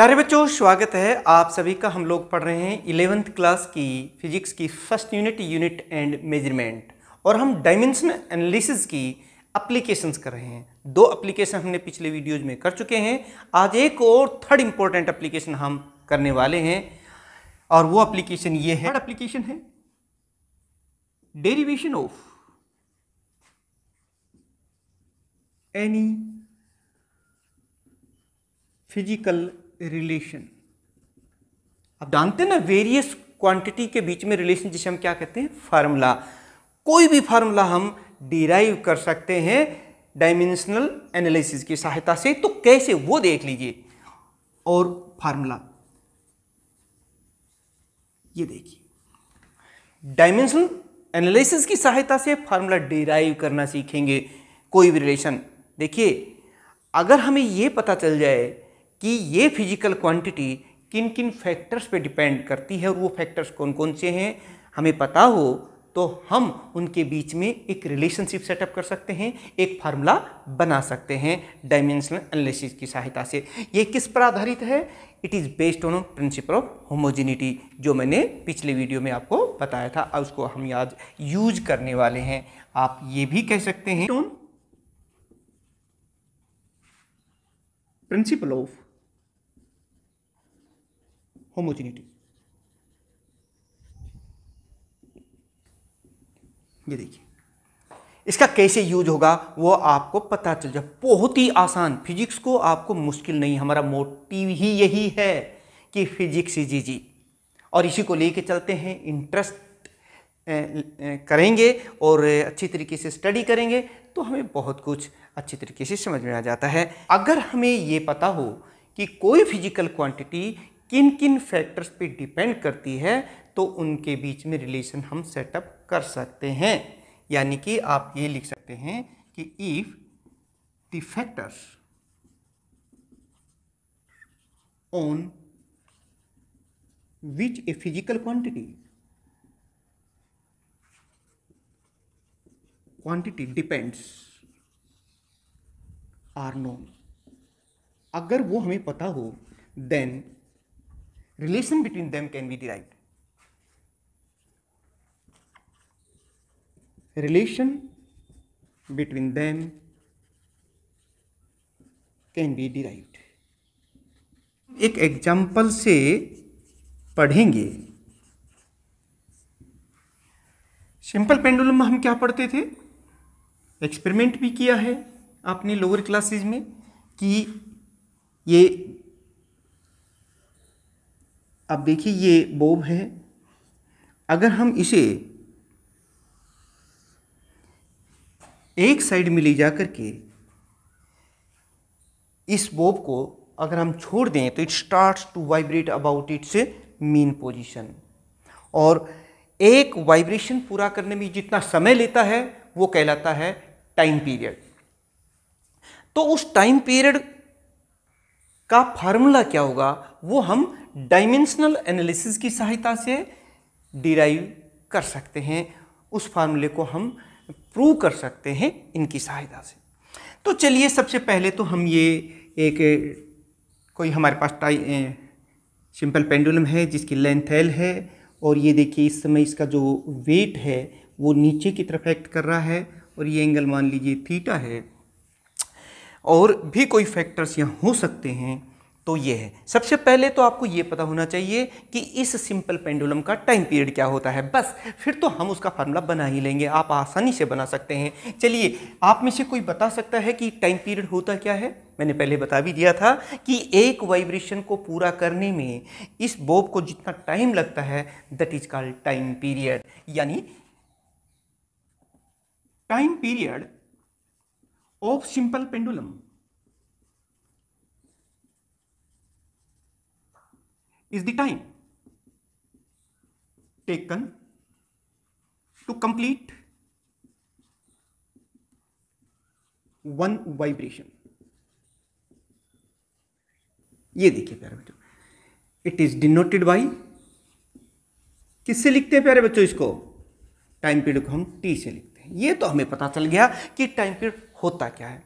प्यारे बच्चों स्वागत है आप सभी का हम लोग पढ़ रहे हैं इलेवेंथ क्लास की फिजिक्स की first unit unit and measurement और हम डायमेंशन एनालिसिस की अप्लीकेशंस कर रहे हैं दो अप्लीकेशन हमने पिछले वीडियोज में कर चुके हैं आज एक और थर्ड इंपॉर्टेंट अप्लीकेशन हम करने वाले हैं और वो अप्लीकेशन ये है थर्ड अप्लीकेशन है derivation of any physical relation आप जानते हैं ना वेरियस क्वांटिटी के बीच में रिलेशन जिसे हम क्या कहते हैं फार्मूला कोई भी फार्मूला हम डिराइव कर सकते हैं डायमेंशनल एनालिसिस की सहायता से तो कैसे वो देख लीजिए और फार्मूला ये देखिए डायमेंशनल एनालिसिस की सहायता से फार्मूला डिराइव करना सीखेंगे कोई भी रिलेशन देखिए अगर हमें ये पता चल जाए कि ये फिजिकल क्वांटिटी किन किन फैक्टर्स पे डिपेंड करती है और वो फैक्टर्स कौन कौन से हैं हमें पता हो तो हम उनके बीच में एक रिलेशनशिप सेटअप कर सकते हैं एक फार्मूला बना सकते हैं डायमेंशनल एनालिसिस की सहायता से ये किस पर आधारित है it is based on principle of homogeneity जो मैंने पिछले वीडियो में आपको बताया था और उसको हम आज यूज करने वाले हैं आप ये भी कह सकते हैं प्रिंसिपल ऑफ होमोजिनिटी ये देखिए इसका कैसे यूज होगा वो आपको पता चल जाए बहुत ही आसान फिजिक्स को आपको मुश्किल नहीं हमारा मोटिव ही यही है कि फिजिक्स जी जी और इसी को लेके चलते हैं इंटरेस्ट करेंगे और अच्छी तरीके से स्टडी करेंगे तो हमें बहुत कुछ अच्छी तरीके से समझ में आ जाता है अगर हमें ये पता हो कि कोई फिजिकल क्वांटिटी किन किन फैक्टर्स पे डिपेंड करती है तो उनके बीच में रिलेशन हम सेटअप कर सकते हैं यानी कि आप ये लिख सकते हैं कि if the factors on which a physical quantity quantity depends are known अगर वो हमें पता हो then relation between them can be derived. Relation between them can be derived एक एग्जाम्पल से पढ़ेंगे सिंपल पेंडुलम में हम क्या पढ़ते थे एक्सपेरिमेंट भी किया है आपने लोअर क्लासेज में कि ये अब देखिए ये बोब है अगर हम इसे एक साइड में ले जा कर के इस बोब को अगर हम छोड़ दें तो it starts to vibrate about its mean position और एक वाइब्रेशन पूरा करने में जितना समय लेता है वो कहलाता है टाइम पीरियड तो उस टाइम पीरियड का फार्मूला क्या होगा वो हम डायमेंशनल एनालिसिस की सहायता से डिराइव कर सकते हैं उस फार्मूले को हम प्रूव कर सकते हैं इनकी सहायता से तो चलिए सबसे पहले तो हम ये एक कोई हमारे पास टाई सिंपल पेंडुलम है जिसकी लेंथ एल है और ये देखिए इस समय इसका जो वेट है वो नीचे की तरफ एक्ट कर रहा है और ये एंगल मान लीजिए थीटा है और भी कोई फैक्टर्स यहाँ हो सकते हैं तो ये है सबसे पहले तो आपको ये पता होना चाहिए कि इस सिंपल पेंडुलम का टाइम पीरियड क्या होता है बस फिर तो हम उसका फार्मूला बना ही लेंगे आप आसानी से बना सकते हैं चलिए आप में से कोई बता सकता है कि टाइम पीरियड होता क्या है मैंने पहले बता भी दिया था कि एक वाइब्रेशन को पूरा करने में इस बोब को जितना टाइम लगता है that is called time period यानी time period of simple pendulum is the time taken to complete one vibration ये देखिए प्यारे बच्चों इट इज डिनोटेड बाई किससे लिखते हैं प्यारे बच्चों इसको टाइम पीरियड को हम टी से लिखते हैं ये तो हमें पता चल गया कि टाइम पीरियड होता क्या है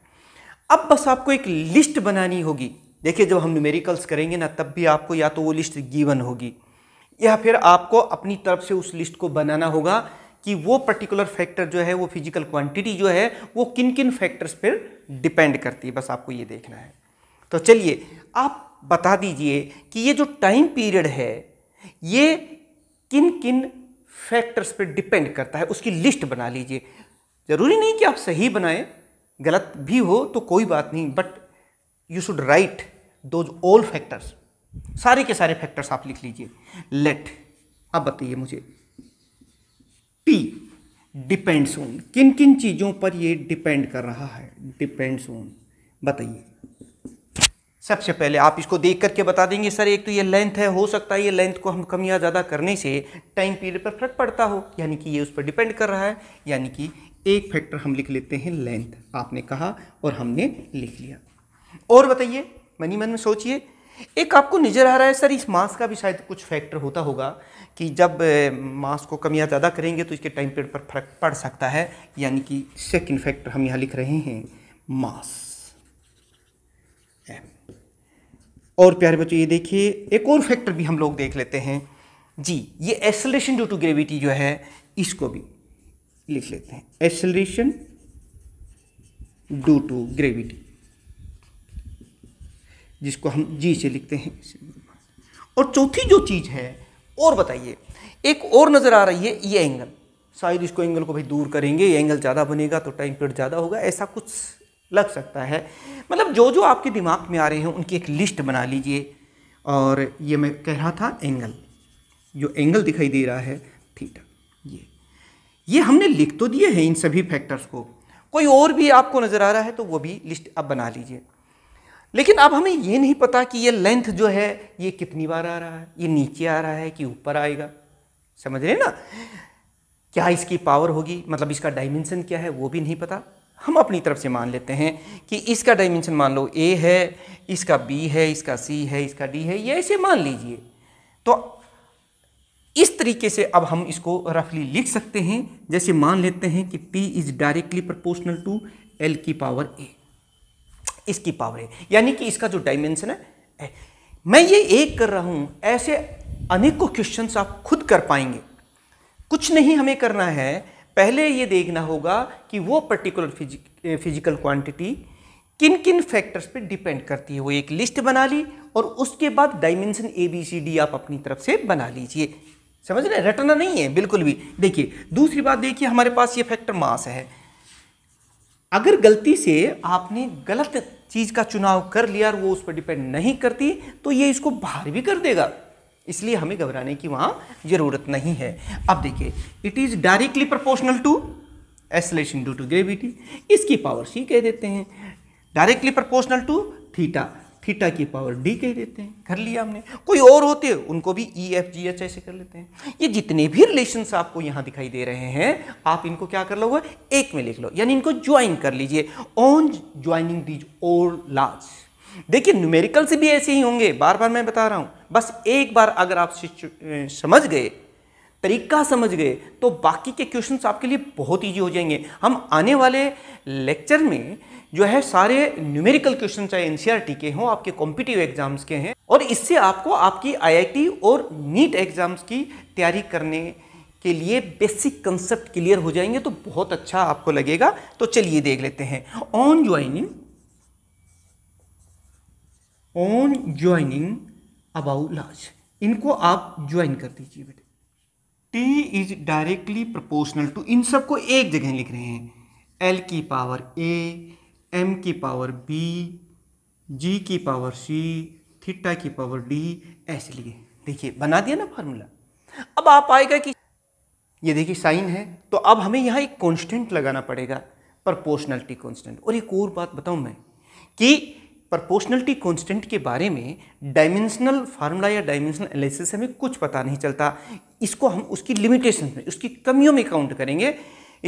अब बस आपको एक लिस्ट बनानी होगी देखिए जब हम न्यूमेरिकल्स करेंगे ना तब भी आपको या तो वो लिस्ट गिवन होगी या फिर आपको अपनी तरफ से उस लिस्ट को बनाना होगा कि वो पर्टिकुलर फैक्टर जो है वो फिजिकल क्वांटिटी जो है वो किन किन फैक्टर्स पर डिपेंड करती है बस आपको ये देखना है तो चलिए आप बता दीजिए कि ये जो टाइम पीरियड है ये किन किन फैक्टर्स पर डिपेंड करता है उसकी लिस्ट बना लीजिए ज़रूरी नहीं कि आप सही बनाएं गलत भी हो तो कोई बात नहीं but you should write those all factors सारे के सारे फैक्टर्स आप लिख लीजिए लेट अब बताइए मुझे टी डिपेंड्स ऑन किन किन चीज़ों पर ये डिपेंड कर रहा है डिपेंड्स ऑन बताइए सबसे पहले आप इसको देख करके बता देंगे सर एक तो ये लेंथ है हो सकता है ये लेंथ को हम कम या ज़्यादा करने से टाइम पीरियड पर फर्क पड़ता हो यानी कि ये उस पर डिपेंड कर रहा है यानी कि एक फैक्टर हम लिख लेते हैं लेंथ आपने कहा और हमने लिख लिया और बताइए मनी मन में सोचिए एक आपको नज़र आ रहा है सर इस मास का भी शायद कुछ फैक्टर होता होगा कि जब मास को कम या ज़्यादा करेंगे तो इसके टाइम पीरियड पर फर्क पड़ सकता है यानी कि सेकंड फैक्टर हम यहाँ लिख रहे हैं मास और प्यारे बच्चों ये देखिए एक और फैक्टर भी हम लोग देख लेते हैं जी ये एसलेशन ड्यू टू ग्रेविटी जो है इसको भी लिख लेते हैं एसलेशन ड्यू टू ग्रेविटी जिसको हम जी से लिखते हैं और चौथी जो चीज़ है और बताइए एक और नज़र आ रही है ये एंगल शायद इसको एंगल को भाई दूर करेंगे ये एंगल ज़्यादा बनेगा तो टाइम पीरियड ज़्यादा होगा ऐसा कुछ लग सकता है मतलब जो जो आपके दिमाग में आ रहे हैं उनकी एक लिस्ट बना लीजिए और ये मैं कह रहा था एंगल जो एंगल दिखाई दे रहा है थीटा ये ये हमने लिख तो दिए हैं इन सभी फैक्टर्स को कोई और भी आपको नज़र आ रहा है तो वो भी लिस्ट अब बना लीजिए लेकिन अब हमें ये नहीं पता कि ये लेंथ जो है ये कितनी बार आ रहा है ये नीचे आ रहा है कि ऊपर आएगा समझ रहे ना क्या इसकी पावर होगी मतलब इसका डायमेंशन क्या है वो भी नहीं पता हम अपनी तरफ से मान लेते हैं कि इसका डायमेंशन मान लो ए है इसका बी है इसका सी है इसका डी है ये ऐसे मान लीजिए तो इस तरीके से अब हम इसको रफली लिख सकते हैं जैसे मान लेते हैं कि P is directly proportional to L की पावर ए इसकी पावर है यानी कि इसका जो डायमेंशन है मैं ये एक कर रहा हूँ ऐसे अनेकों क्वेश्चन आप खुद कर पाएंगे कुछ नहीं हमें करना है पहले ये देखना होगा कि वो पर्टिकुलर फिजिकल क्वांटिटी किन किन फैक्टर्स पे डिपेंड करती है वो एक लिस्ट बना ली और उसके बाद dimension a b c d आप अपनी तरफ से बना लीजिए समझ रहे रटना नहीं है बिल्कुल भी देखिए दूसरी बात देखिए हमारे पास ये फैक्टर मास है अगर गलती से आपने गलत चीज़ का चुनाव कर लिया और वो उस पर डिपेंड नहीं करती तो ये इसको बाहर भी कर देगा इसलिए हमें घबराने की वहाँ ज़रूरत नहीं है अब देखिए it is directly proportional to acceleration due to gravity इसकी पावर सी कह देते हैं directly proportional to theta theta की पावर डी कह देते हैं कर लिया हमने कोई और होते उनको भी ई एफ जी एच ऐसे कर लेते हैं ये जितने भी रिलेशंस आपको यहाँ दिखाई दे रहे हैं आप इनको क्या कर लो एक में लिख लो यानी इनको ज्वाइन कर लीजिए on joining these all large देखिए न्यूमेरिकल से भी ऐसे ही होंगे बार बार मैं बता रहा हूँ बस एक बार अगर आप समझ गए तरीका समझ गए तो बाकी के क्वेश्चंस आपके लिए बहुत ईजी हो जाएंगे हम आने वाले लेक्चर में जो है सारे न्यूमेरिकल क्वेश्चन चाहे एनसीईआरटी e के हों आपके कॉम्पिटिटिव एग्जाम्स के हैं और इससे आपको आपकी आईआईटी और नीट एग्जाम्स की तैयारी करने के लिए बेसिक कंसेप्ट क्लियर हो जाएंगे तो बहुत अच्छा आपको लगेगा तो चलिए देख लेते हैं on joining on joining about large इनको आप ज्वाइन कर दीजिए बेटे T is directly proportional to इन सबको एक जगह लिख रहे हैं एल की पावर ए एम की पावर बी जी की पावर सी थीटा की पावर डी ऐसे लिए देखिए बना दिया ना फार्मूला अब आप आएगा कि ये देखिए साइन है तो अब हमें यहाँ एक कांस्टेंट लगाना पड़ेगा प्रपोर्शनलिटी कांस्टेंट और एक और बात बताऊँ मैं कि प्रपोशनलिटी कॉन्स्टेंट के बारे में डायमेंशनल फार्मूला या डायमेंशनल एनालिसिस हमें कुछ पता नहीं चलता इसको हम उसकी लिमिटेशन में उसकी कमियों में काउंट करेंगे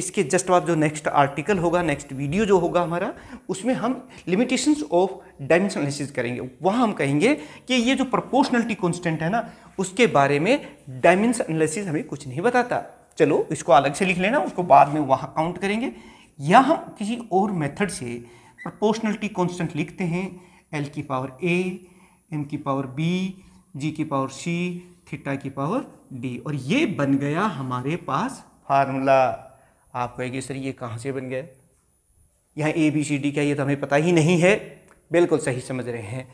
इसके जस्ट बाद जो नेक्स्ट आर्टिकल होगा नेक्स्ट वीडियो जो होगा हमारा उसमें हम लिमिटेशंस ऑफ डायमेंशनल एनालिसिस करेंगे वहाँ हम कहेंगे कि ये जो प्रपोशनलिटी कॉन्स्टेंट है ना उसके बारे में डायमेंशन एनालिसिस हमें कुछ नहीं बताता चलो इसको अलग से लिख लेना उसको बाद में वहाँ काउंट करेंगे या हम किसी और मेथड से प्रपोर्शनलिटी कॉन्स्टेंट लिखते हैं एल की पावर ए एम की पावर बी जी की पावर सी थीटा की पावर डी और ये बन गया हमारे पास फार्मूला आप कहेंगे सर ये कहाँ से बन गया यहाँ ए बी सी डी क्या ये तो हमें पता ही नहीं है बिल्कुल सही समझ रहे हैं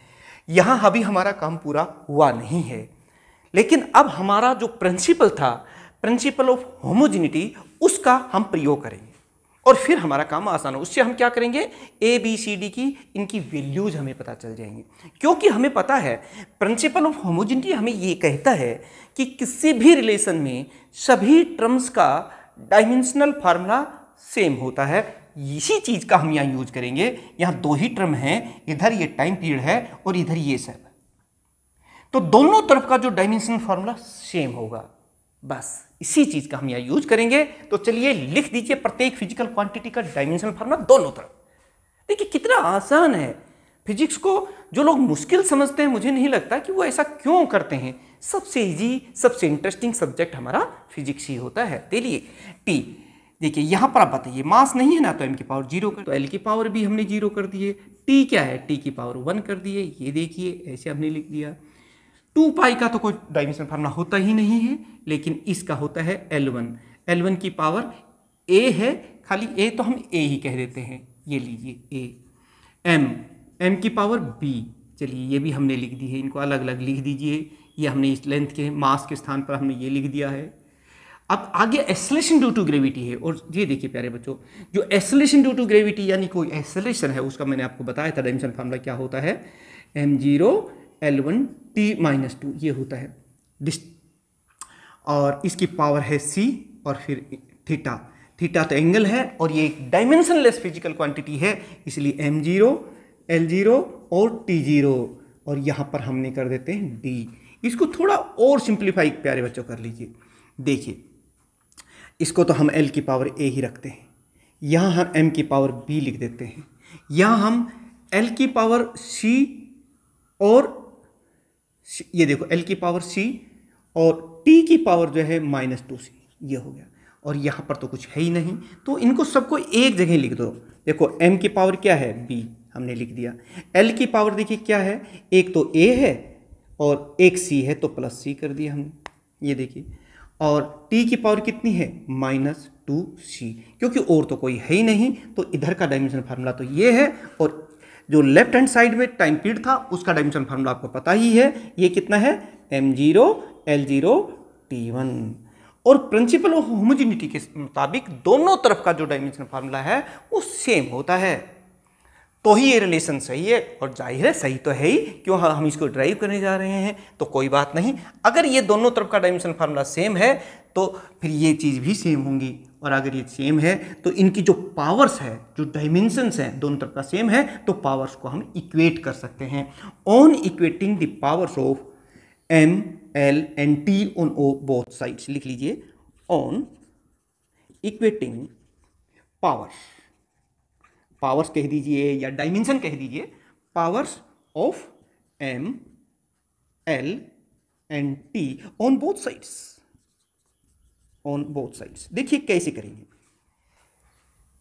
यहाँ अभी हमारा काम पूरा हुआ नहीं है लेकिन अब हमारा जो प्रिंसिपल था प्रिंसिपल ऑफ होमोजिनिटी उसका हम प्रयोग करेंगे और फिर हमारा काम आसान हो उससे हम क्या करेंगे ए बी सी डी की इनकी वैल्यूज़ हमें पता चल जाएंगी क्योंकि हमें पता है प्रिंसिपल ऑफ होमोजिनिटी हमें ये कहता है कि किसी भी रिलेशन में सभी टर्म्स का डायमेंशनल फार्मूला सेम होता है इसी चीज़ का हम यहाँ यूज करेंगे यहाँ दो ही टर्म हैं इधर ये टाइम पीरियड है और इधर ये सब तो दोनों तरफ का जो डायमेंशनल फार्मूला सेम होगा बस इसी चीज का हम यहां यूज करेंगे तो चलिए लिख दीजिए प्रत्येक फिजिकल क्वांटिटी का डायमेंशन फार्मूला दोनों तरफ देखिए कितना आसान है फिजिक्स को जो लोग मुश्किल समझते हैं मुझे नहीं लगता कि वो ऐसा क्यों करते हैं सबसे इजी सबसे इंटरेस्टिंग सब्जेक्ट हमारा फिजिक्स ही होता है चलिए टी देखिए यहाँ पर आप बताइए मास नहीं है ना तो एम की पावर जीरो कर तो एल की पावर भी हमने जीरो कर दिए टी क्या है टी की पावर वन कर दिए ये देखिए ऐसे हमने लिख दिया टू पाई का तो कोई डायमेंशन फार्मूला होता ही नहीं है लेकिन इसका होता है एल वन एल वन की पावर ए है खाली ए तो हम ए ही कह देते हैं ये लीजिए ए एम एम की पावर बी चलिए ये भी हमने लिख दी है इनको अलग अलग लिख दीजिए ये हमने इस लेंथ के मास के स्थान पर हमने ये लिख दिया है अब आगे एसलेशन ड्यू टू ग्रेविटी है और ये देखिए प्यारे बच्चों जो एसलेशन ड्यू टू ग्रेविटी यानी कोई एसलेशन है उसका मैंने आपको बताया था डायमेंशन फार्मूला क्या होता है M zero L one T minus two ये होता है डिस और इसकी पावर है सी और फिर थीटा थीटा तो एंगल है और ये एक डायमेंशनलेस फिजिकल क्वांटिटी है इसलिए एम जीरो एल जीरो और टी जीरो और यहाँ पर हमने कर देते हैं डी इसको थोड़ा और सिंप्लीफाई प्यारे बच्चों कर लीजिए देखिए इसको तो हम एल की पावर ए ही रखते हैं यहाँ हम एम की पावर बी लिख देते हैं यहाँ हम एल की पावर सी और ये देखो एल की पावर सी और टी की पावर जो है माइनस टू सी ये हो गया और यहाँ पर तो कुछ है ही नहीं तो इनको सबको एक जगह लिख दो देखो एम की पावर क्या है बी हमने लिख दिया एल की पावर देखिए क्या है एक तो ए है और एक सी है तो प्लस सी कर दिया हमने ये देखिए और टी की पावर कितनी है माइनस टू सी क्योंकि और तो कोई है ही नहीं तो इधर का डायमेंशन फार्मूला तो ये है और जो लेफ्ट हैंड साइड में टाइम पीरियड था उसका डायमेंशन फार्मूला आपको पता ही है ये कितना है M zero L zero T one और प्रिंसिपल ऑफ होमोजिनिटी के मुताबिक दोनों तरफ का जो डायमेंशन फार्मूला है वो सेम होता है तो ही ये रिलेशन सही है और जाहिर है सही तो है ही क्यों हाँ, हम इसको ड्राइव करने जा रहे हैं तो कोई बात नहीं अगर ये दोनों तरफ का डायमेंशन फार्मूला सेम है तो फिर ये चीज़ भी सेम होंगी और अगर ये सेम है तो इनकी जो पावर्स है जो डायमेंशंस हैं दोनों तरफ का सेम है तो पावर्स को हम इक्वेट कर सकते हैं on equating the powers of M L and T on o both sides लिख लीजिए ऑन इक्वेटिंग पावर्स पावर्स कह दीजिए या डायमेंशन कह दीजिए powers of M L and T on both sides on both sides देखिए कैसे करेंगे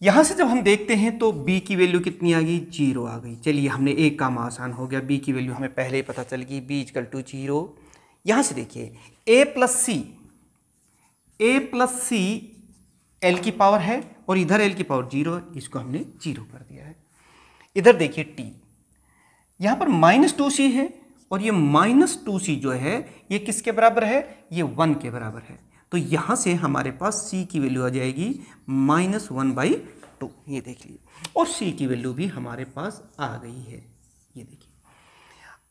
यहां से जब हम देखते हैं तो बी की वैल्यू कितनी आ गई जीरो आ गई चलिए हमने एक काम आसान हो गया बी की वैल्यू हमें पहले ही पता चल गई बी इजकल टू जीरो यहां से देखिए a plus c a plus c L की पावर है और इधर एल की पावर जीरो इसको हमने जीरो कर दिया है इधर देखिए टी यहां पर माइनस टू सी है और ये माइनस टू सी जो है ये किसके बराबर है ये वन के बराबर है तो यहाँ से हमारे पास सी की वैल्यू आ जाएगी माइनस वन बाई टू ये देख लीजिए और सी की वैल्यू भी हमारे पास आ गई है ये देखिए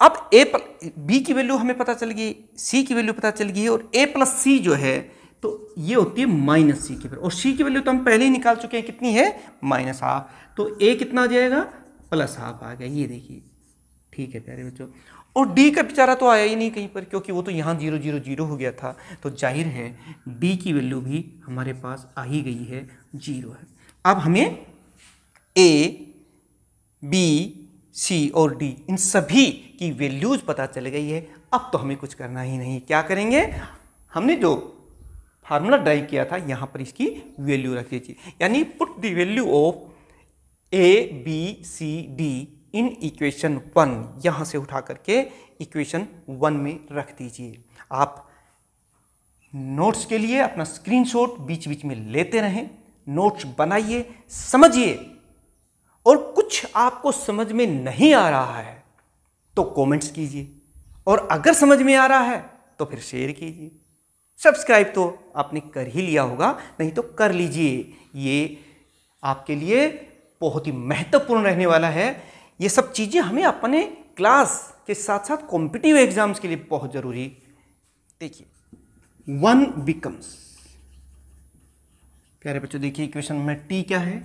अब a प्ल बी की वैल्यू हमें पता चल गई सी की वैल्यू पता चल गई है और ए प्लस सी जो है तो ये होती है माइनस सी की वैल्यू और सी की वैल्यू तो हम पहले ही निकाल चुके हैं कितनी है माइनस हाफ तो ए कितना आ जाएगा प्लस हाफ आ गया ये देखिए ठीक है प्यारे बच्चों और डी का बेचारा तो आया ही नहीं कहीं पर क्योंकि वो तो यहाँ जीरो जीरो जीरो हो गया था तो जाहिर है डी की वैल्यू भी हमारे पास आ ही गई है जीरो है अब हमें ए बी सी और डी इन सभी की वैल्यूज़ पता चल गई है अब तो हमें कुछ करना ही नहीं क्या करेंगे हमने जो फार्मूला ड्राइव किया था यहाँ पर इसकी वैल्यू रख दीजिए यानी put the value of a b c d in equation one यहाँ से उठा करके इक्वेशन वन में रख दीजिए आप नोट्स के लिए अपना स्क्रीनशॉट बीच बीच में लेते रहें नोट्स बनाइए समझिए और कुछ आपको समझ में नहीं आ रहा है तो कमेंट्स कीजिए और अगर समझ में आ रहा है तो फिर शेयर कीजिए सब्सक्राइब तो आपने कर ही लिया होगा नहीं तो कर लीजिए ये आपके लिए बहुत ही महत्वपूर्ण रहने वाला है ये सब चीज़ें हमें अपने क्लास के साथ साथ कॉम्पिटिटिव एग्जाम्स के लिए बहुत ज़रूरी देखिए वन बिकम्स प्यारे बच्चों देखिए इक्वेशन में टी क्या है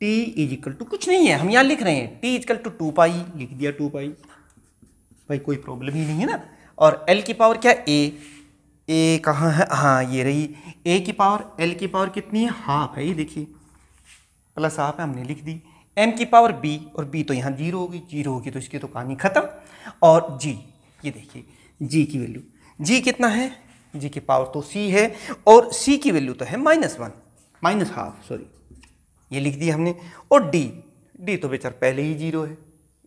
टी इज इक्वल टू कुछ नहीं है हम यहाँ लिख रहे हैं T is equal to two pi लिख दिया टू पाई भाई कोई प्रॉब्लम ही नहीं है ना और एल की पावर क्या ए ए कहाँ है हाँ ये रही ए की पावर एल की पावर कितनी है हाफ है ये देखिए प्लस हाफ है हमने लिख दी एम की पावर बी और बी तो यहाँ जीरो होगी जीरो होगी तो इसकी तो कहानी ख़त्म और जी ये देखिए जी की वैल्यू जी कितना है जी की पावर तो सी है और सी की वैल्यू तो है minus one minus half sorry ये लिख दिया हमने और डी डी तो बेचार पहले ही जीरो है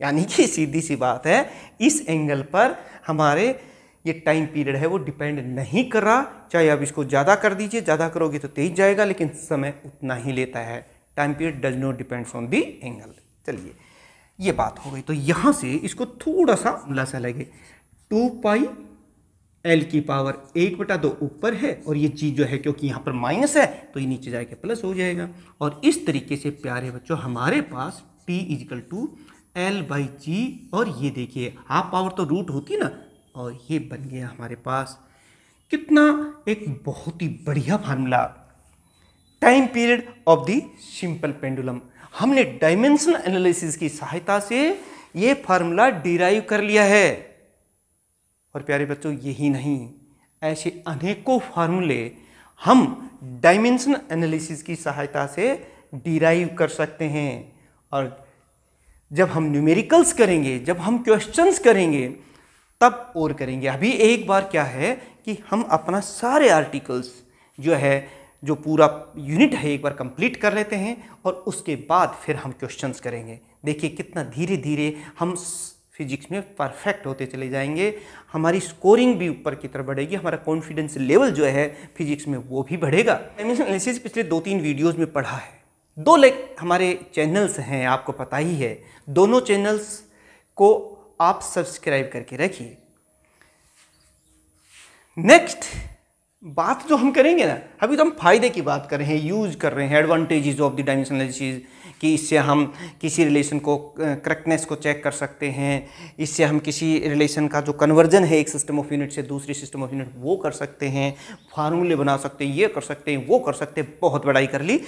यानी कि सीधी सी बात है इस एंगल पर हमारे ये टाइम पीरियड है वो डिपेंड नहीं कर रहा चाहे आप इसको ज़्यादा कर दीजिए ज़्यादा करोगे तो तेज जाएगा लेकिन समय उतना ही लेता है time period does not depends on the angle चलिए ये बात हो गई तो यहाँ से इसको थोड़ा सा हमला सा लगे टू पाई एल की पावर एक बटा दो ऊपर है और ये चीज़ जो है क्योंकि यहाँ पर माइनस है तो ये नीचे जाके प्लस हो जाएगा और इस तरीके से प्यारे बच्चों हमारे पास T is equal to L by g और ये देखिए हाफ पावर तो रूट होती ना और ये बन गया हमारे पास कितना एक बहुत ही बढ़िया formula time period of the simple pendulum हमने डायमेंशन एनालिसिस की सहायता से ये फार्मूला डिराइव कर लिया है और प्यारे बच्चों यही नहीं ऐसे अनेकों फार्मूले हम डायमेंशन एनालिसिस की सहायता से डिराइव कर सकते हैं और जब हम न्यूमेरिकल्स करेंगे जब हम क्वेश्चंस करेंगे तब और करेंगे अभी एक बार क्या है कि हम अपना सारे आर्टिकल्स जो है जो पूरा यूनिट है एक बार कंप्लीट कर लेते हैं और उसके बाद फिर हम क्वेश्चंस करेंगे देखिए कितना धीरे धीरे हम फिजिक्स में परफेक्ट होते चले जाएंगे हमारी स्कोरिंग भी ऊपर की तरफ बढ़ेगी हमारा कॉन्फिडेंस लेवल जो है फिजिक्स में वो भी बढ़ेगा एनालिसिस पिछले दो तीन वीडियोस में पढ़ा है दो लेक हमारे चैनल्स हैं आपको पता ही है दोनों चैनल्स को आप सब्सक्राइब करके रखिए नेक्स्ट बात जो तो हम करेंगे ना अभी तो हम फ़ायदे की बात कर रहे हैं यूज़ कर रहे हैं एडवांटेजेस ऑफ द डायमेंशनल चीज़ कि इससे हम किसी रिलेशन को करेक्टनेस को चेक कर सकते हैं इससे हम किसी रिलेशन का जो कन्वर्जन है एक सिस्टम ऑफ यूनिट से दूसरी सिस्टम ऑफ यूनिट वो कर सकते हैं फार्मूले बना सकते हैं ये कर सकते हैं वो कर सकते हैं बहुत बड़ाई कर ली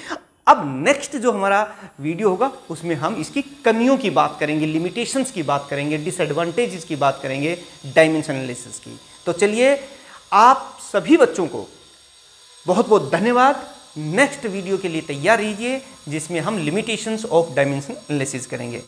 अब नेक्स्ट जो हमारा वीडियो होगा उसमें हम इसकी कमियों की बात करेंगे लिमिटेशंस की बात करेंगे डिसएडवांटेजेस की बात करेंगे एनालिसिस की तो चलिए आप सभी बच्चों को बहुत बहुत धन्यवाद नेक्स्ट वीडियो के लिए तैयार रहिए जिसमें हम लिमिटेशंस ऑफ डायमेंशन एनालिसिस करेंगे